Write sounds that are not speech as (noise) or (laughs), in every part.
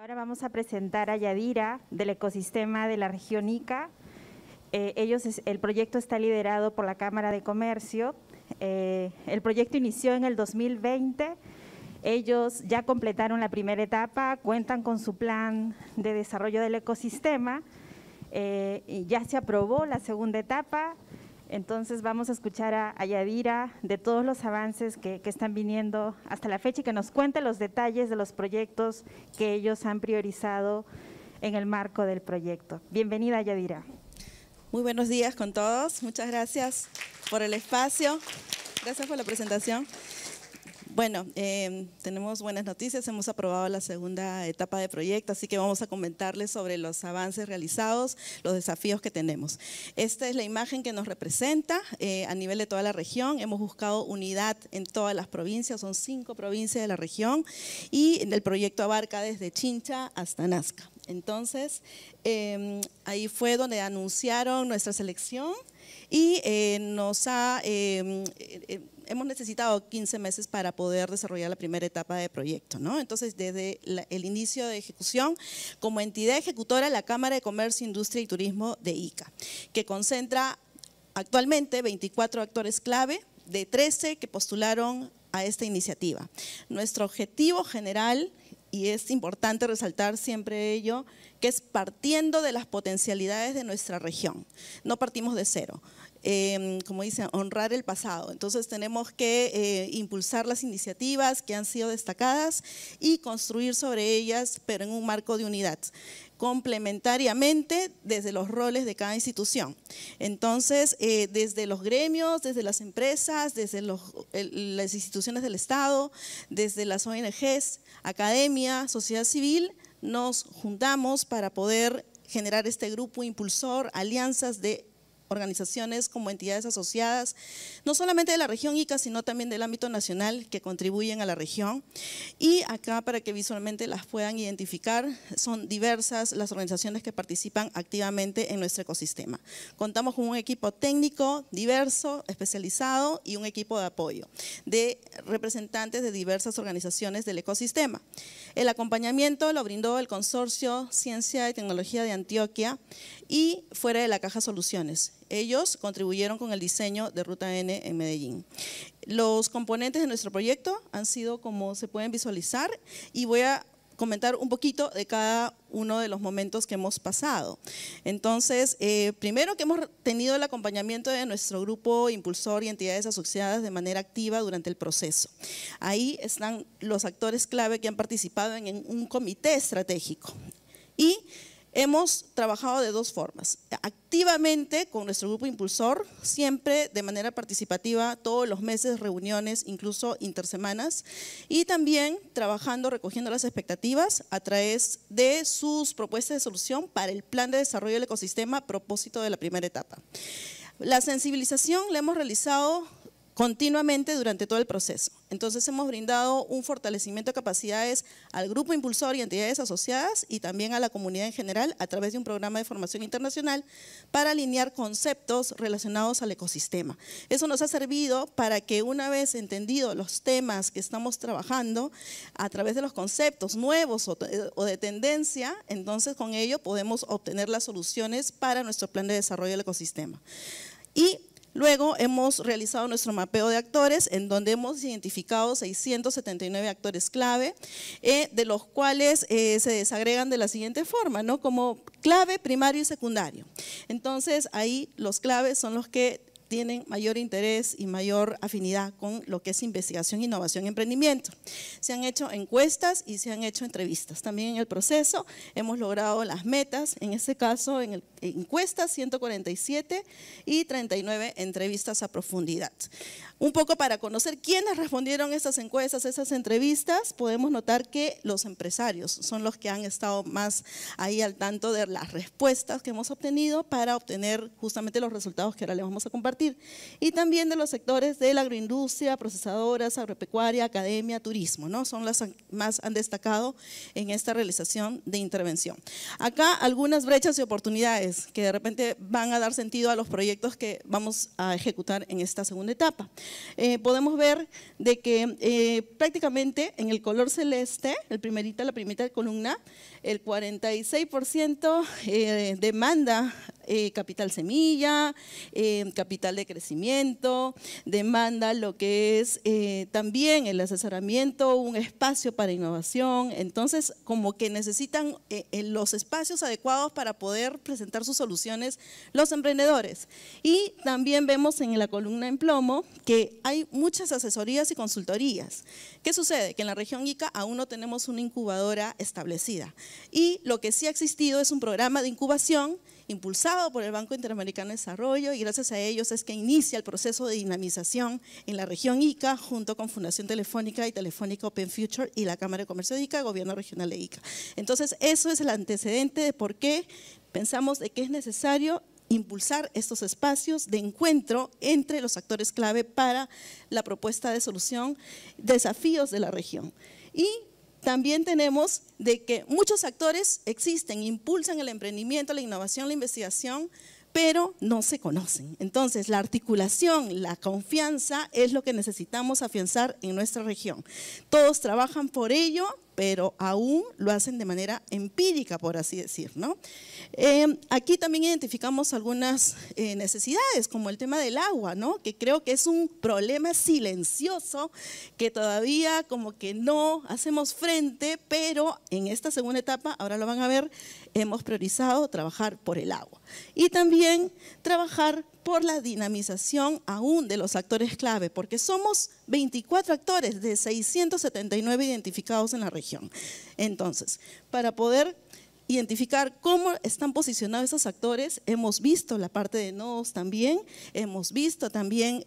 Ahora vamos a presentar a Yadira del ecosistema de la región ICA. Eh, ellos el proyecto está liderado por la Cámara de Comercio. Eh, el proyecto inició en el 2020. Ellos ya completaron la primera etapa, cuentan con su plan de desarrollo del ecosistema. Eh, y ya se aprobó la segunda etapa, entonces vamos a escuchar a, Yadira de todos los avances que, están viniendo hasta la fecha y que nos cuente los detalles de los proyectos que ellos han priorizado en el marco del proyecto. Bienvenida Yadira. Muy buenos días con todos, muchas gracias por el espacio, gracias por la presentación. Bueno, em, tenemos buenas noticias. Hemos aprobado la segunda etapa de proyecto, así que vamos a comentarles sobre los avances realizados, los desafíos que tenemos. Esta es la imagen que nos representa eh, a nivel de toda la región. Hemos buscado unidad en todas las provincias, son cinco provincias de la región, y el proyecto abarca desde Chincha hasta Nazca. Entonces, em, ahí fue donde anunciaron nuestra selección y eh, nos ha, em, eh, hemos necesitado 15 meses para poder desarrollar la primera etapa de proyecto. ¿no? Entonces, desde el inicio de ejecución, como entidad ejecutora, la Cámara de Comercio, Industria y Turismo de ICA, que concentra actualmente 24 actores clave de 13 que postularon a esta iniciativa. Nuestro objetivo general, y es importante resaltar siempre ello, que es partiendo de las potencialidades de nuestra región. No partimos de cero. Em, como dicen, honrar el pasado. Entonces tenemos que eh, impulsar las iniciativas que han sido destacadas y construir sobre ellas, pero en un marco de unidad complementariamente desde los roles de cada institución. Entonces, eh, desde los gremios, desde las empresas, desde las instituciones del Estado, desde las ONGs, academia, sociedad civil, nos juntamos para poder generar este grupo impulsor, alianzas de organizaciones como entidades asociadas, no solamente de la región ICA, sino también del ámbito nacional que contribuyen a la región. Y acá para que visualmente las puedan identificar, son diversas las organizaciones que participan activamente en nuestro ecosistema. Contamos con un equipo técnico diverso, especializado y un equipo de apoyo de representantes de diversas organizaciones del ecosistema. El acompañamiento lo brindó el Consorcio Ciencia y Tecnología de Antioquia y Fuera de la Caja Soluciones, ellos contribuyeron con el diseño de Ruta N en Medellín. Los componentes de nuestro proyecto han sido como se pueden visualizar y voy a comentar un poquito de cada uno de los momentos que hemos pasado. Entonces, eh, primero que hemos tenido el acompañamiento de nuestro grupo impulsor y entidades asociadas de manera activa durante el proceso. Ahí están los actores clave que han participado en un comité estratégico. Y Hemos trabajado de dos formas, activamente con nuestro grupo impulsor, siempre de manera participativa, todos los meses, reuniones, incluso intersemanas, y también trabajando, recogiendo las expectativas a través de sus propuestas de solución para el plan de desarrollo del ecosistema a propósito de la primera etapa. La sensibilización la hemos realizado continuamente durante todo el proceso. Entonces hemos brindado un fortalecimiento de capacidades al grupo impulsor y entidades asociadas y también a la comunidad en general a través de un programa de formación internacional para alinear conceptos relacionados al ecosistema. Eso nos ha servido para que una vez entendidos los temas que estamos trabajando a través de los conceptos nuevos o de tendencia, entonces con ello podemos obtener las soluciones para nuestro plan de desarrollo del ecosistema. Y Luego hemos realizado nuestro mapeo de actores, en donde hemos identificado 679 actores clave, eh, de los cuales eh, se desagregan de la siguiente forma, ¿no? como clave, primario y secundario. Entonces, ahí los claves son los que tienen mayor interés y mayor afinidad con lo que es investigación, innovación y emprendimiento. Se han hecho encuestas y se han hecho entrevistas. También en el proceso hemos logrado las metas, en este caso en encuestas 147 y 39 entrevistas a profundidad. Un poco para conocer quiénes respondieron estas encuestas, esas entrevistas, podemos notar que los empresarios son los que han estado más ahí al tanto de las respuestas que hemos obtenido para obtener justamente los resultados que ahora les vamos a compartir y también de los sectores de la agroindustria, procesadoras, agropecuaria, academia, turismo, ¿no? Son las más han destacado en esta realización de intervención. Acá algunas brechas y oportunidades que de repente van a dar sentido a los proyectos que vamos a ejecutar en esta segunda etapa. Eh, podemos ver de que eh, prácticamente en el color celeste, el primerita, la primera columna, el 46% eh, demanda eh, capital semilla, eh, capital de crecimiento, demanda lo que es eh, también el asesoramiento, un espacio para innovación. Entonces, como que necesitan los espacios adecuados para poder presentar sus soluciones los emprendedores. Y también vemos en la columna en plomo que hay muchas asesorías y consultorías. ¿Qué sucede? Que en la región ICA aún no tenemos una incubadora establecida. Y lo que sí ha existido es un programa de incubación impulsado por el Banco Interamericano de Desarrollo y gracias a ellos es que inicia el proceso de dinamización en la región ICA junto con Fundación Telefónica y Telefónica Open Future y la Cámara de Comercio de ICA, Gobierno Regional de ICA. Entonces, eso es el antecedente de por qué pensamos que es necesario impulsar estos espacios de encuentro entre los actores clave para la propuesta de solución, desafíos de la región. Y también tenemos de que muchos actores existen, impulsan el emprendimiento, la innovación, la investigación, pero no se conocen. Entonces, la articulación, la confianza es lo que necesitamos afianzar en nuestra región. Todos trabajan por ello, pero aún lo hacen de manera empírica, por así decir. Eh, aquí también identificamos algunas eh, necesidades, como el tema del agua, que creo que es un problema silencioso que todavía como que no hacemos frente, pero en esta segunda etapa, ahora lo van a ver, hemos priorizado trabajar por el agua. Y también trabajar por la dinamización aún de los actores clave, porque somos 24 actores de 679 identificados en la región. Entonces, para poder identificar cómo están posicionados esos actores. Hemos visto la parte de nodos también, hemos visto también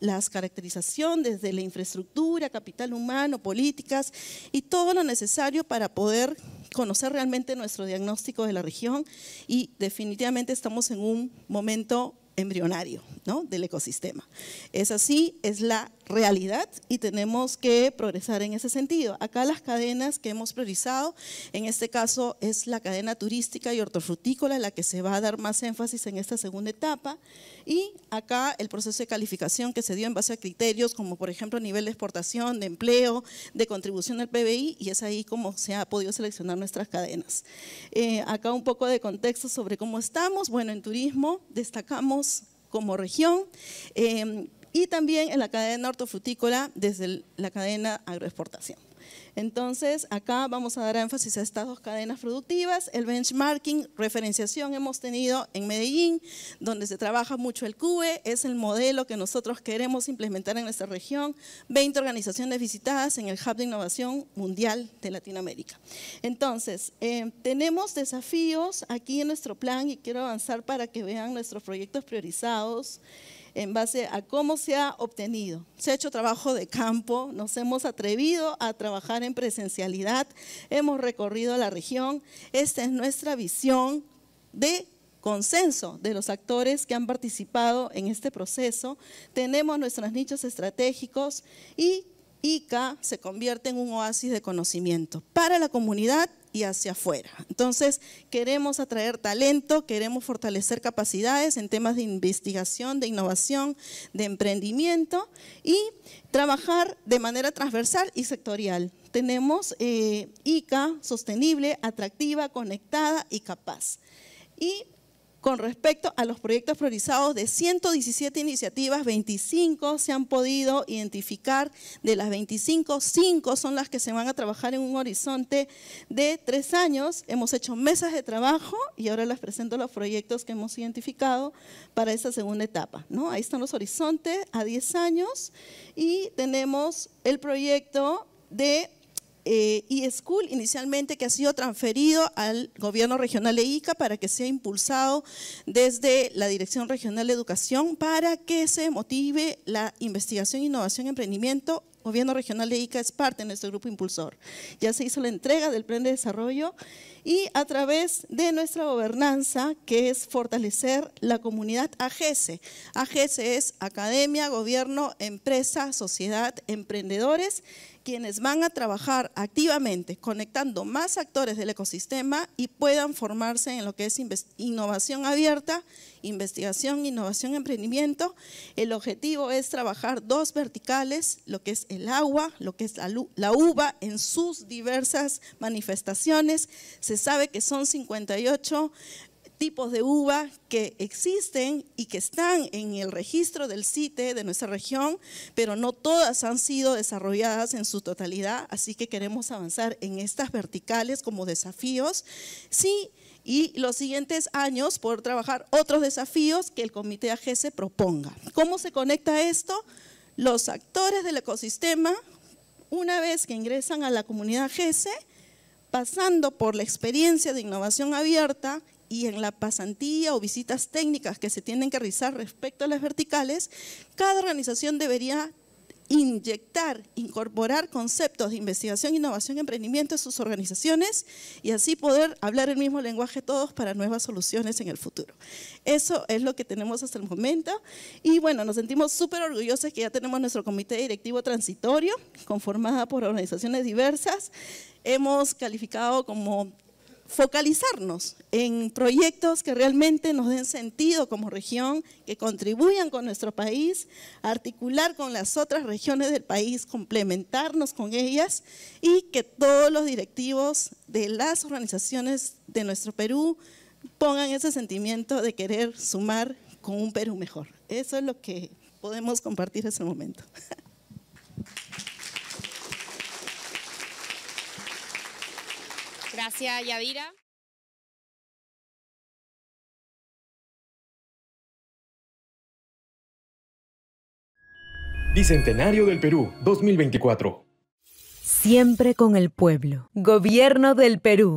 las caracterizaciones desde la infraestructura, capital humano, políticas y todo lo necesario para poder conocer realmente nuestro diagnóstico de la región y definitivamente estamos en un momento embrionario ¿no? del ecosistema. Es así, es la realidad y tenemos que progresar en ese sentido. Acá las cadenas que hemos priorizado, en este caso es la cadena turística y hortofrutícola, la que se va a dar más énfasis en esta segunda etapa. Y acá el proceso de calificación que se dio en base a criterios como por ejemplo nivel de exportación, de empleo, de contribución al PBI y es ahí como se ha podido seleccionar nuestras cadenas. Eh, acá un poco de contexto sobre cómo estamos. Bueno, en turismo destacamos como región. Eh, y también en la cadena hortofrutícola desde la cadena agroexportación. Entonces, acá vamos a dar énfasis a estas dos cadenas productivas, el benchmarking, referenciación hemos tenido en Medellín, donde se trabaja mucho el CUE, es el modelo que nosotros queremos implementar en nuestra región, 20 organizaciones visitadas en el Hub de Innovación Mundial de Latinoamérica. Entonces, eh, tenemos desafíos aquí en nuestro plan y quiero avanzar para que vean nuestros proyectos priorizados en base a cómo se ha obtenido. Se ha hecho trabajo de campo, nos hemos atrevido a trabajar en presencialidad, hemos recorrido la región. Esta es nuestra visión de consenso de los actores que han participado en este proceso. Tenemos nuestros nichos estratégicos y ICA se convierte en un oasis de conocimiento para la comunidad y hacia afuera. Entonces, queremos atraer talento, queremos fortalecer capacidades en temas de investigación, de innovación, de emprendimiento y trabajar de manera transversal y sectorial. Tenemos eh, ICA sostenible, atractiva, conectada y capaz. Y con respecto a los proyectos priorizados de 117 iniciativas, 25 se han podido identificar. De las 25, 5 son las que se van a trabajar en un horizonte de tres años. Hemos hecho mesas de trabajo y ahora les presento los proyectos que hemos identificado para esta segunda etapa. ¿no? Ahí están los horizontes a 10 años y tenemos el proyecto de eh, y school inicialmente que ha sido transferido al gobierno regional de Ica para que sea impulsado desde la Dirección Regional de Educación para que se motive la investigación, innovación, emprendimiento. Gobierno Regional de Ica es parte de nuestro grupo impulsor. Ya se hizo la entrega del plan de desarrollo y a través de nuestra gobernanza, que es fortalecer la comunidad AGESE. AGESE es Academia, Gobierno, Empresa, Sociedad, Emprendedores quienes van a trabajar activamente conectando más actores del ecosistema y puedan formarse en lo que es innovación abierta, investigación, innovación, emprendimiento. El objetivo es trabajar dos verticales, lo que es el agua, lo que es la, uva, en sus diversas manifestaciones. Se sabe que son 58 tipos de uva que existen y que están en el registro del CITE de nuestra región, pero no todas han sido desarrolladas en su totalidad, así que queremos avanzar en estas verticales como desafíos. Sí, y los siguientes años poder trabajar otros desafíos que el Comité AGSE proponga. ¿Cómo se conecta esto? Los actores del ecosistema, una vez que ingresan a la comunidad AGSE, pasando por la experiencia de innovación abierta y en la pasantía o visitas técnicas que se tienen que realizar respecto a las verticales, cada organización debería inyectar, incorporar conceptos de investigación, innovación y emprendimiento en sus organizaciones y así poder hablar el mismo lenguaje todos para nuevas soluciones en el futuro. Eso es lo que tenemos hasta el momento y bueno, nos sentimos súper orgullosos que ya tenemos nuestro comité directivo transitorio conformada por organizaciones diversas. Hemos calificado como focalizarnos en proyectos que realmente nos den sentido como región, que contribuyan con nuestro país, articular con las otras regiones del país, complementarnos con ellas y que todos los directivos de las organizaciones de nuestro Perú pongan ese sentimiento de querer sumar con un Perú mejor. Eso es lo que podemos compartir en ese momento. (laughs) Gracias, Yadira. Bicentenario del Perú 2024. Siempre con el pueblo. Gobierno del Perú.